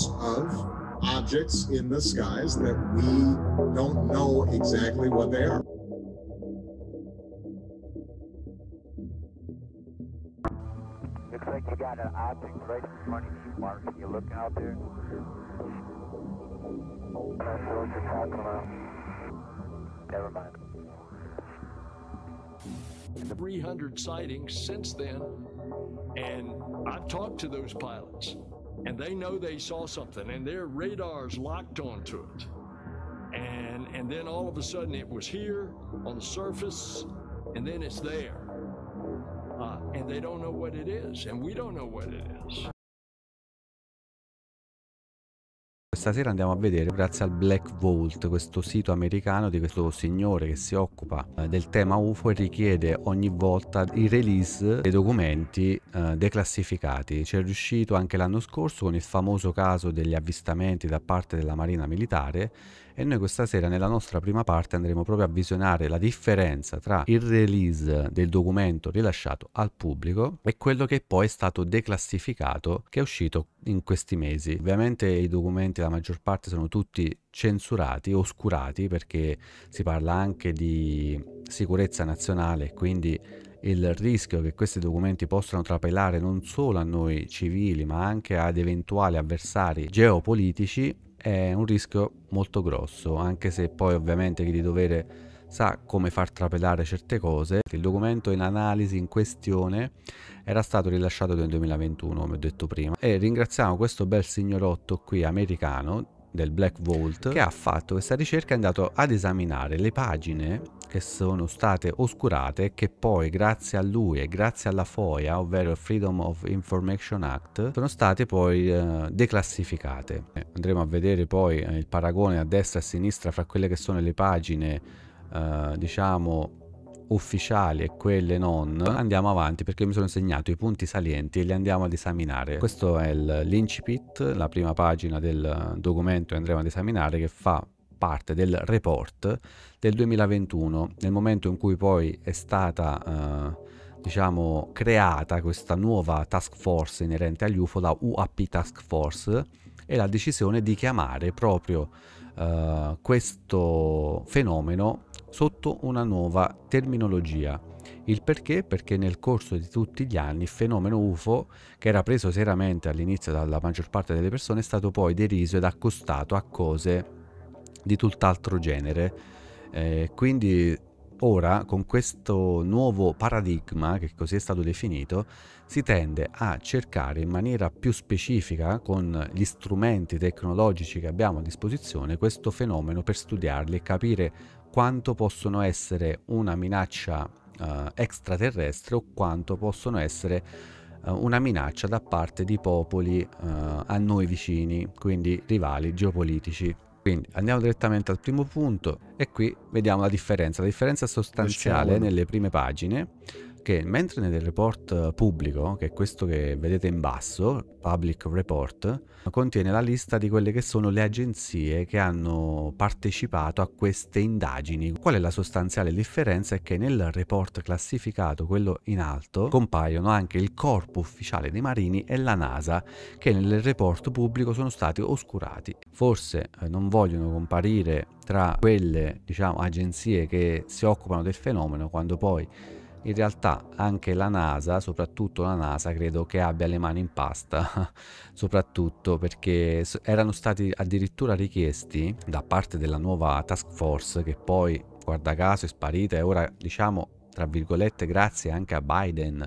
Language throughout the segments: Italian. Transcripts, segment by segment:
hundreds of objects in the skies that we don't know exactly what they are. Looks like you got an object right in front of you, Mark. Can you look out there? I'm not sure what you're talking about. Never mind. 300 sightings since then, and I've talked to those pilots and they know they saw something and their radars locked onto it. And, and then all of a sudden it was here on the surface and then it's there. Uh, and they don't know what it is, and we don't know what it is. Questa sera andiamo a vedere, grazie al Black Vault, questo sito americano di questo signore che si occupa eh, del tema UFO e richiede ogni volta il release dei documenti eh, declassificati. Ci è riuscito anche l'anno scorso con il famoso caso degli avvistamenti da parte della Marina Militare e noi questa sera nella nostra prima parte andremo proprio a visionare la differenza tra il release del documento rilasciato al pubblico e quello che poi è stato declassificato che è uscito in questi mesi. Ovviamente i documenti, la maggior parte, sono tutti censurati, oscurati, perché si parla anche di sicurezza nazionale, quindi il rischio che questi documenti possano trapelare non solo a noi civili, ma anche ad eventuali avversari geopolitici, è un rischio molto grosso, anche se poi ovviamente chi di dovere sa come far trapelare certe cose. Il documento in analisi in questione era stato rilasciato nel 2021, come ho detto prima, e ringraziamo questo bel signorotto qui americano del Black Vault che ha fatto questa ricerca è andato ad esaminare le pagine che sono state oscurate che poi grazie a lui e grazie alla FOIA ovvero Freedom of Information Act sono state poi eh, declassificate andremo a vedere poi eh, il paragone a destra e a sinistra fra quelle che sono le pagine eh, diciamo ufficiali e quelle non, andiamo avanti perché mi sono segnato i punti salienti e li andiamo ad esaminare. Questo è l'incipit, la prima pagina del documento che andremo ad esaminare che fa parte del report del 2021, nel momento in cui poi è stata eh, diciamo creata questa nuova task force inerente agli UFO, la UAP Task Force, e la decisione di chiamare proprio eh, questo fenomeno sotto una nuova terminologia. Il perché? Perché nel corso di tutti gli anni il fenomeno UFO, che era preso seriamente all'inizio dalla maggior parte delle persone, è stato poi deriso ed accostato a cose di tutt'altro genere. Eh, quindi ora, con questo nuovo paradigma, che così è stato definito, si tende a cercare in maniera più specifica, con gli strumenti tecnologici che abbiamo a disposizione, questo fenomeno per studiarli e capire quanto possono essere una minaccia uh, extraterrestre o quanto possono essere uh, una minaccia da parte di popoli uh, a noi vicini, quindi rivali geopolitici. Quindi andiamo direttamente al primo punto e qui vediamo la differenza. La differenza sostanziale nelle prime pagine che mentre nel report pubblico, che è questo che vedete in basso, Public Report, contiene la lista di quelle che sono le agenzie che hanno partecipato a queste indagini. Qual è la sostanziale differenza? È che nel report classificato, quello in alto, compaiono anche il Corpo Ufficiale dei Marini e la NASA, che nel report pubblico sono stati oscurati. Forse eh, non vogliono comparire tra quelle diciamo, agenzie che si occupano del fenomeno quando poi in realtà anche la NASA, soprattutto la NASA, credo che abbia le mani in pasta, soprattutto perché erano stati addirittura richiesti da parte della nuova task force che poi, guarda caso, è sparita e ora diciamo, tra virgolette, grazie anche a Biden,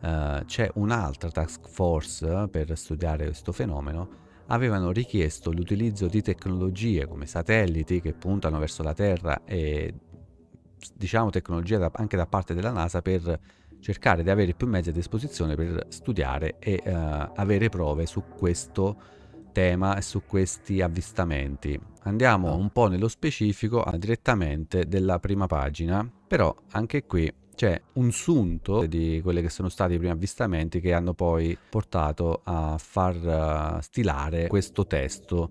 eh, c'è un'altra task force per studiare questo fenomeno avevano richiesto l'utilizzo di tecnologie come satelliti che puntano verso la Terra e diciamo, tecnologia da, anche da parte della NASA per cercare di avere più mezzi a disposizione per studiare e eh, avere prove su questo tema e su questi avvistamenti. Andiamo ah. un po' nello specifico direttamente della prima pagina, però anche qui c'è un sunto di quelli che sono stati i primi avvistamenti che hanno poi portato a far eh, stilare questo testo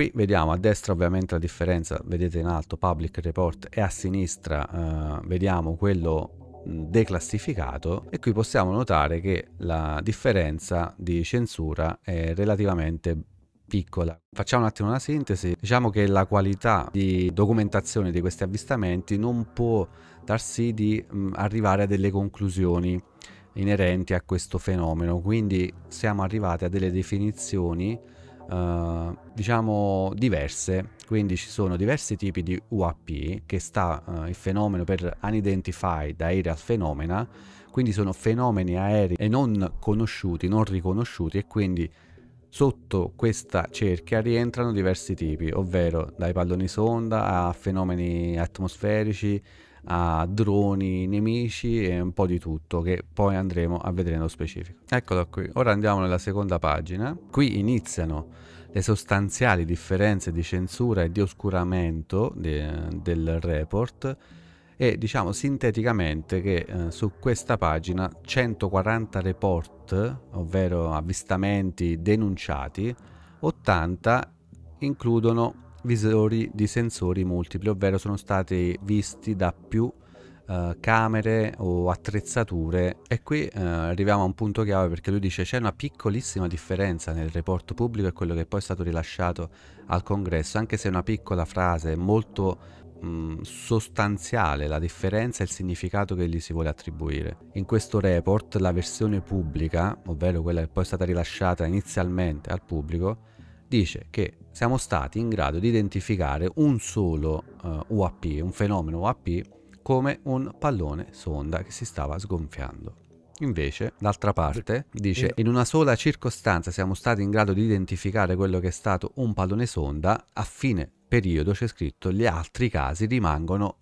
qui vediamo a destra ovviamente la differenza vedete in alto public report e a sinistra eh, vediamo quello declassificato e qui possiamo notare che la differenza di censura è relativamente Piccola. Facciamo un attimo una sintesi, diciamo che la qualità di documentazione di questi avvistamenti non può darsi di mh, arrivare a delle conclusioni inerenti a questo fenomeno, quindi siamo arrivati a delle definizioni eh, diciamo diverse, quindi ci sono diversi tipi di UAP che sta eh, il fenomeno per Unidentified Aerial Phenomena, quindi sono fenomeni aerei e non conosciuti, non riconosciuti e quindi Sotto questa cerchia rientrano diversi tipi, ovvero dai palloni sonda a fenomeni atmosferici, a droni, nemici e un po' di tutto che poi andremo a vedere nello specifico. Eccolo qui, ora andiamo nella seconda pagina. Qui iniziano le sostanziali differenze di censura e di oscuramento de, del report e diciamo sinteticamente che eh, su questa pagina 140 report, ovvero avvistamenti denunciati, 80 includono visori di sensori multipli, ovvero sono stati visti da più eh, camere o attrezzature e qui eh, arriviamo a un punto chiave perché lui dice c'è una piccolissima differenza nel report pubblico e quello che poi è stato rilasciato al congresso anche se è una piccola frase molto mm, sostanziale la differenza e il significato che gli si vuole attribuire in questo report la versione pubblica ovvero quella che poi è stata rilasciata inizialmente al pubblico dice che siamo stati in grado di identificare un solo uh, eh, UAP, un fenomeno UAP, come un pallone sonda che si stava sgonfiando. Invece, d'altra parte, dice in una sola circostanza siamo stati in grado di identificare quello che è stato un pallone sonda, a fine periodo c'è scritto gli altri casi rimangono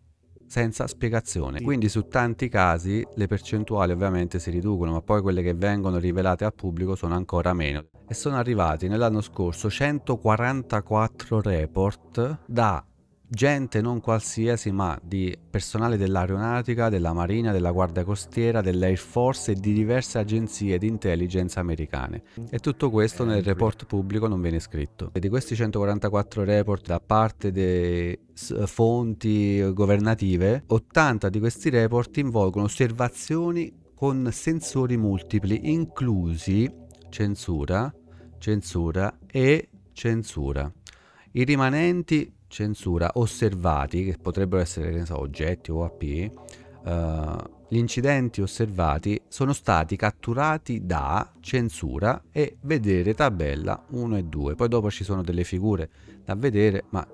senza spiegazione. Quindi su tanti casi le percentuali ovviamente si riducono, ma poi quelle che vengono rivelate al pubblico sono ancora meno e sono arrivati nell'anno scorso 144 report da gente non qualsiasi ma di personale dell'aeronautica, della marina, della guardia costiera, dell'air force e di diverse agenzie di intelligence americane. E tutto questo nel report pubblico non viene scritto. E di questi 144 report da parte delle fonti governative, 80 di questi report involgono osservazioni con sensori multipli, inclusi censura censura e censura. I rimanenti censura osservati, che potrebbero essere so, oggetti o AP, eh, gli incidenti osservati sono stati catturati da censura e vedere tabella 1 e 2. Poi dopo ci sono delle figure da vedere, ma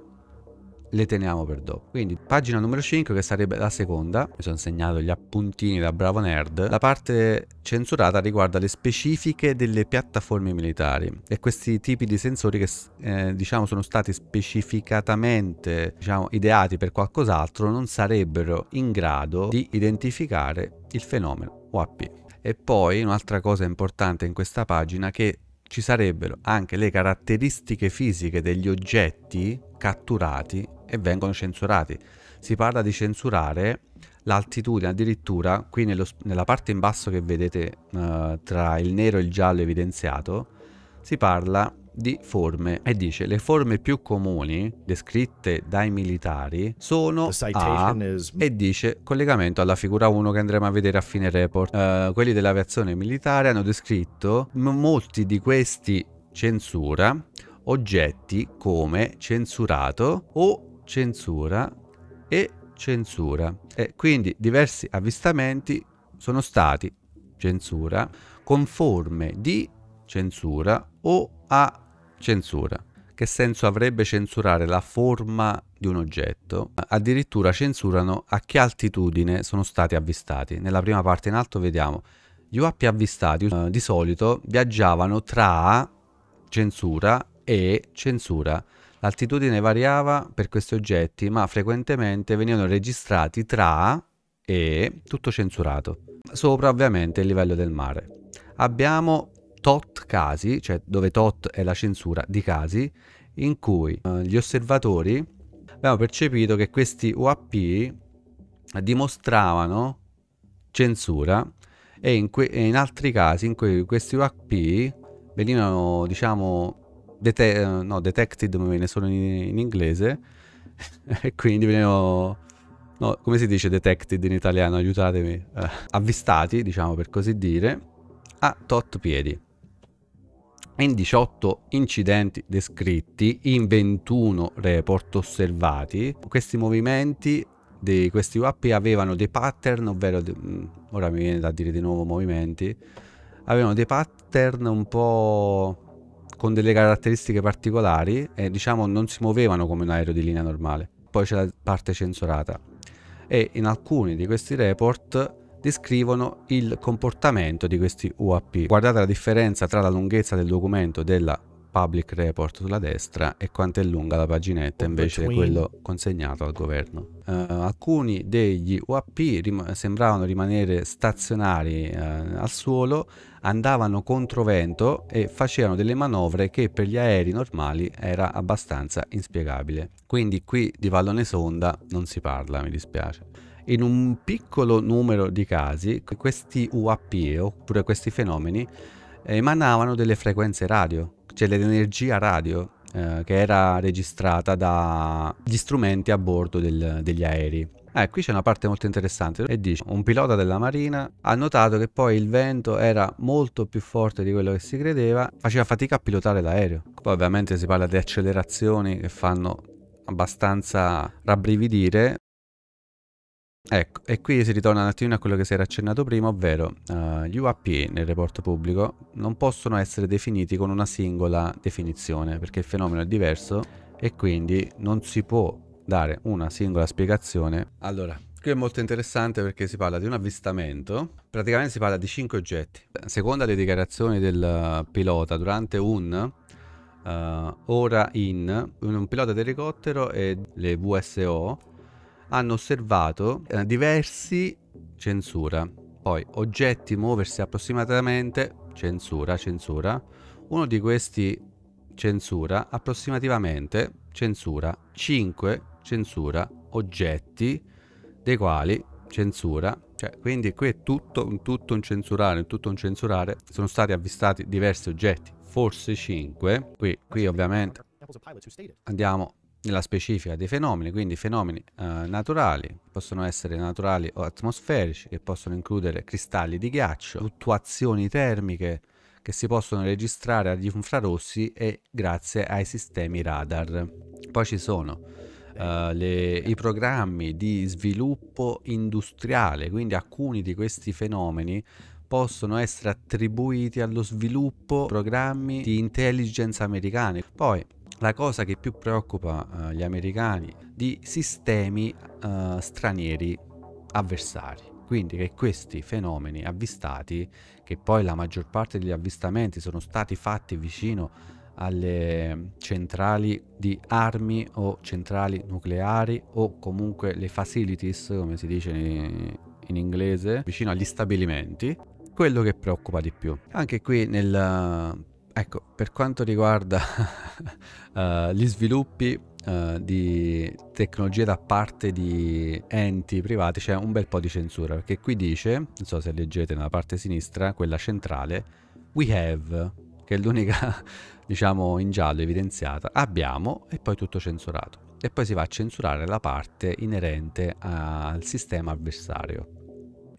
le teniamo per dopo. Quindi pagina numero 5 che sarebbe la seconda, mi sono segnato gli appuntini da bravo nerd, la parte censurata riguarda le specifiche delle piattaforme militari e questi tipi di sensori che eh, diciamo sono stati specificatamente diciamo, ideati per qualcos'altro non sarebbero in grado di identificare il fenomeno UAP. E poi un'altra cosa importante in questa pagina è che ci sarebbero anche le caratteristiche fisiche degli oggetti catturati e vengono censurati. Si parla di censurare l'altitudine, addirittura qui nello, nella parte in basso che vedete uh, tra il nero e il giallo evidenziato, si parla di forme e dice le forme più comuni descritte dai militari sono A is... e dice collegamento alla figura 1 che andremo a vedere a fine report uh, quelli dell'aviazione militare hanno descritto molti di questi censura oggetti come censurato o censura e censura. E quindi diversi avvistamenti sono stati censura con forme di censura o a censura. Che senso avrebbe censurare la forma di un oggetto? Addirittura censurano a che altitudine sono stati avvistati. Nella prima parte in alto vediamo gli UAP avvistati eh, di solito viaggiavano tra censura e censura. L'altitudine variava per questi oggetti, ma frequentemente venivano registrati tra e tutto censurato. Sopra ovviamente il livello del mare. Abbiamo tot casi, cioè dove tot è la censura di casi, in cui eh, gli osservatori abbiamo percepito che questi UAP dimostravano censura e in, que- e in altri casi in cui questi UAP venivano diciamo dete- eh, no, detected, ma viene solo in, in inglese. e quindi veniamo... No, come si dice detected in italiano? Aiutatemi. Eh, avvistati, diciamo per così dire, a tot piedi. In 18 incidenti descritti, in 21 report osservati, questi movimenti di questi UAP avevano dei pattern, ovvero, de mm, ora mi viene da dire di nuovo movimenti, avevano dei pattern un po' con delle caratteristiche particolari e diciamo non si muovevano come un aereo di linea normale. Poi c'è la parte censurata e in alcuni di questi report descrivono il comportamento di questi UAP. Guardate la differenza tra la lunghezza del documento della public report sulla destra e quanto è lunga la paginetta invece di quello consegnato al governo. Uh, alcuni degli UAP rim- sembravano rimanere stazionari uh, al suolo, andavano contro vento e facevano delle manovre che per gli aerei normali era abbastanza inspiegabile. Quindi qui di vallone sonda non si parla, mi dispiace. In un piccolo numero di casi questi UAP oppure questi fenomeni emanavano delle frequenze radio c'è cioè, l'energia radio eh, che era registrata dagli strumenti a bordo del, degli aerei. Eh, qui c'è una parte molto interessante e dice un pilota della marina ha notato che poi il vento era molto più forte di quello che si credeva, faceva fatica a pilotare l'aereo. Poi ovviamente si parla di accelerazioni che fanno abbastanza rabbrividire Ecco, e qui si ritorna un attimino a quello che si era accennato prima, ovvero uh, gli UAP nel report pubblico non possono essere definiti con una singola definizione, perché il fenomeno è diverso e quindi non si può dare una singola spiegazione. Allora, qui è molto interessante perché si parla di un avvistamento, praticamente si parla di 5 oggetti. Secondo le dichiarazioni del pilota durante un uh, ora in, un pilota d'elicottero e le VSO hanno osservato eh, diversi censura, poi oggetti muoversi approssimativamente, censura, censura, uno di questi censura, approssimativamente, censura, 5 censura, oggetti, dei quali censura, cioè, quindi qui è tutto, un, tutto un censurare, un tutto un censurare, sono stati avvistati diversi oggetti, forse 5, qui, qui ovviamente andiamo nella specifica dei fenomeni, quindi fenomeni eh, naturali, possono essere naturali o atmosferici, che possono includere cristalli di ghiaccio, fluttuazioni termiche che si possono registrare agli infrarossi e grazie ai sistemi radar. Poi ci sono Uh, le, i programmi di sviluppo industriale, quindi alcuni di questi fenomeni possono essere attribuiti allo sviluppo programmi di intelligence americani. Poi la cosa che più preoccupa eh, gli americani di sistemi eh, stranieri avversari. Quindi che questi fenomeni avvistati, che poi la maggior parte degli avvistamenti sono stati fatti vicino alle centrali di armi o centrali nucleari o comunque le facilities, come si dice in, in inglese, vicino agli stabilimenti, quello che preoccupa di più. Anche qui nel Ecco, per quanto riguarda uh, gli sviluppi uh, di tecnologie da parte di enti privati, c'è un bel po' di censura, perché qui dice, non so se leggete nella parte sinistra, quella centrale, we have, che è l'unica, diciamo, in giallo evidenziata, abbiamo e poi tutto censurato. E poi si va a censurare la parte inerente al sistema avversario.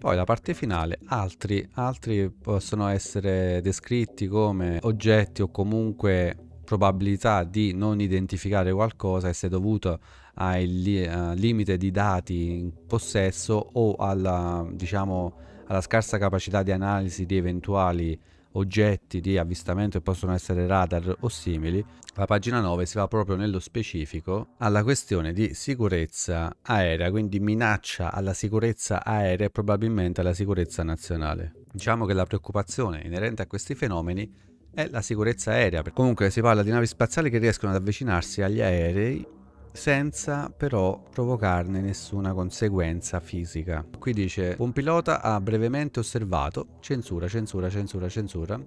Poi la parte finale, altri, altri possono essere descritti come oggetti o comunque probabilità di non identificare qualcosa se dovuto al li uh, limite di dati in possesso o alla, diciamo, alla scarsa capacità di analisi di eventuali oggetti di avvistamento che possono essere radar o simili, la pagina 9 si va proprio nello specifico alla questione di sicurezza aerea, quindi minaccia alla sicurezza aerea e probabilmente alla sicurezza nazionale. Diciamo che la preoccupazione inerente a questi fenomeni è la sicurezza aerea. Comunque si parla di navi spaziali che riescono ad avvicinarsi agli aerei senza però provocarne nessuna conseguenza fisica. Qui dice, un pilota ha brevemente osservato, censura, censura, censura, censura,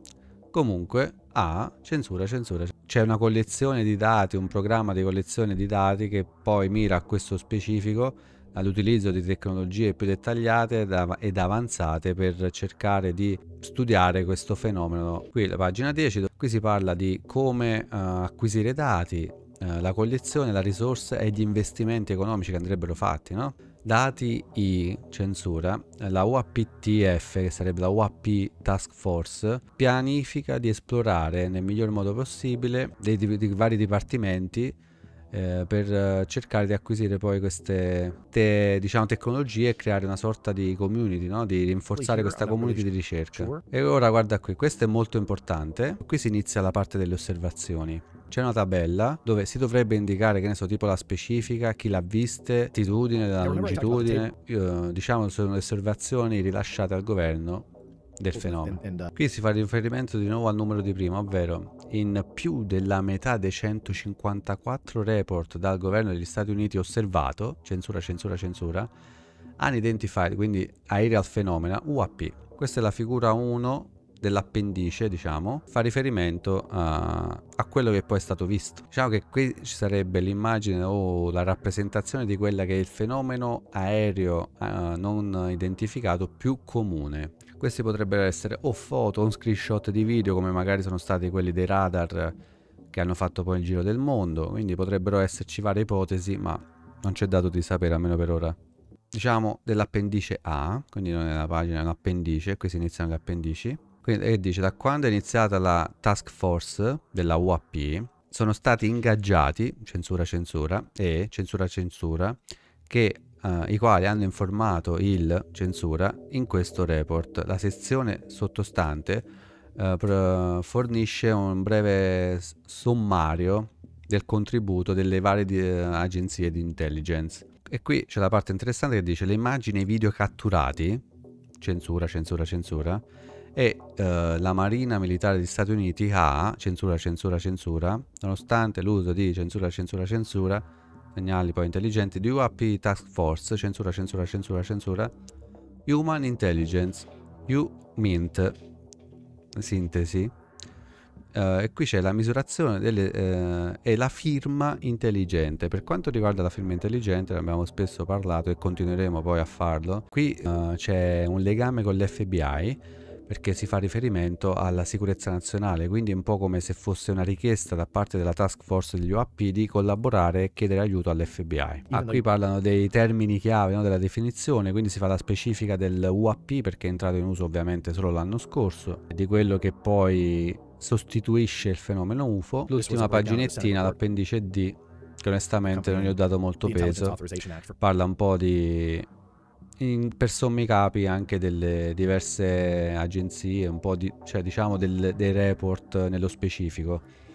comunque ha ah, censura, censura. C'è una collezione di dati, un programma di collezione di dati che poi mira a questo specifico all'utilizzo di tecnologie più dettagliate ed avanzate per cercare di studiare questo fenomeno. Qui la pagina 10, qui si parla di come uh, acquisire dati, eh, la collezione, la risorsa e gli investimenti economici che andrebbero fatti, no? Dati i censura, la UAPTF, che sarebbe la UAP Task Force, pianifica di esplorare nel miglior modo possibile dei, dei vari dipartimenti eh, per eh, cercare di acquisire poi queste te, diciamo, tecnologie e creare una sorta di community, no? di rinforzare questa community di ricerca. E ora guarda qui, questo è molto importante, qui si inizia la parte delle osservazioni. C'è una tabella dove si dovrebbe indicare, che ne so, tipo la specifica, chi l'ha viste, latitudine, la longitudine, diciamo sono le osservazioni rilasciate al governo del fenomeno. Qui si fa riferimento di nuovo al numero di prima, ovvero in più della metà dei 154 report dal governo degli Stati Uniti osservato, censura, censura, censura, unidentified, quindi aerial phenomena, UAP. Questa è la figura 1 dell'appendice, diciamo, fa riferimento a, a, quello che poi è stato visto. Diciamo che qui ci sarebbe l'immagine o la rappresentazione di quella che è il fenomeno aereo eh, non identificato più comune. Questi potrebbero essere o foto o un screenshot di video come magari sono stati quelli dei radar eh, che hanno fatto poi il giro del mondo, quindi potrebbero esserci varie ipotesi ma non c'è dato di sapere almeno per ora. Diciamo dell'appendice A, quindi non è una pagina, è un appendice, qui si iniziano gli appendici. Quindi, e dice da quando è iniziata la task force della UAP sono stati ingaggiati, censura censura e censura censura, che eh, i quali hanno informato il censura in questo report. La sezione sottostante eh, pr- fornisce un breve sommario del contributo delle varie di- eh, agenzie di intelligence. E qui c'è la parte interessante che dice le immagini e i video catturati, censura, censura, censura, e eh, la Marina Militare degli Stati Uniti ha, censura, censura, censura, nonostante l'uso di censura, censura, censura, segnali poi intelligenti di UAP Task Force, censura, censura, censura, censura, Human Intelligence, UMINT, sintesi, Uh, e qui c'è la misurazione delle, uh, e la firma intelligente. Per quanto riguarda la firma intelligente, ne abbiamo spesso parlato e continueremo poi a farlo. Qui uh, c'è un legame con l'FBI perché si fa riferimento alla sicurezza nazionale, quindi è un po' come se fosse una richiesta da parte della task force degli UAP di collaborare e chiedere aiuto all'FBI. Ah, qui parlano dei termini chiave, no, della definizione, quindi si fa la specifica del UAP perché è entrato in uso ovviamente solo l'anno scorso, e di quello che poi sostituisce il fenomeno UFO. L'ultima paginettina, l'appendice D, che onestamente non gli ho dato molto peso, parla un po' di in, per sommi capi anche delle diverse agenzie, un po' di, cioè diciamo del, dei report nello specifico.